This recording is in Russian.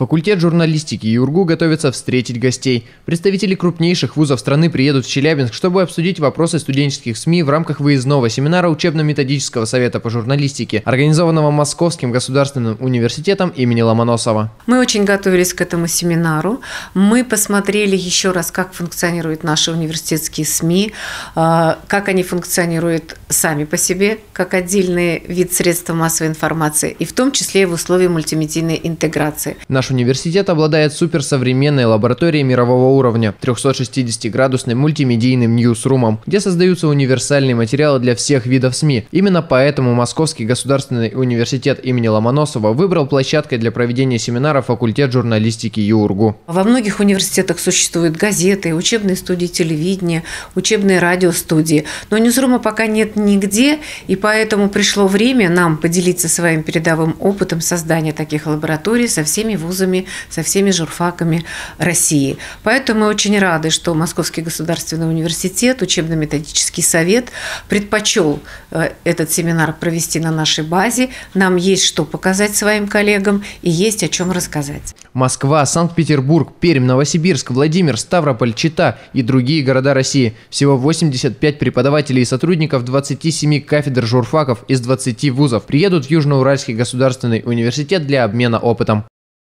Факультет журналистики ЮРГУ готовится встретить гостей. Представители крупнейших вузов страны приедут в Челябинск, чтобы обсудить вопросы студенческих СМИ в рамках выездного семинара учебно-методического совета по журналистике, организованного Московским государственным университетом имени Ломоносова. Мы очень готовились к этому семинару. Мы посмотрели еще раз, как функционируют наши университетские СМИ, а, как они функционируют сами по себе, как отдельный вид средства массовой информации, и в том числе и в условиях мультимедийной интеграции. Наш университет обладает суперсовременной лабораторией мирового уровня, 360-градусным мультимедийным ньюсрумом, где создаются универсальные материалы для всех видов СМИ. Именно поэтому Московский государственный университет имени Ломоносова выбрал площадкой для проведения семинара факультет журналистики ЮРГУ. Во многих университетах существуют газеты, учебные студии телевидения, учебные радиостудии, но ньюсрума пока нет нигде, и поэтому пришло время нам поделиться своим передовым опытом создания таких лабораторий со всеми вузами вузами, со всеми журфаками России. Поэтому мы очень рады, что Московский государственный университет, учебно-методический совет предпочел э, этот семинар провести на нашей базе. Нам есть что показать своим коллегам и есть о чем рассказать. Москва, Санкт-Петербург, Пермь, Новосибирск, Владимир, Ставрополь, Чита и другие города России. Всего 85 преподавателей и сотрудников 27 кафедр журфаков из 20 вузов приедут в Южноуральский государственный университет для обмена опытом.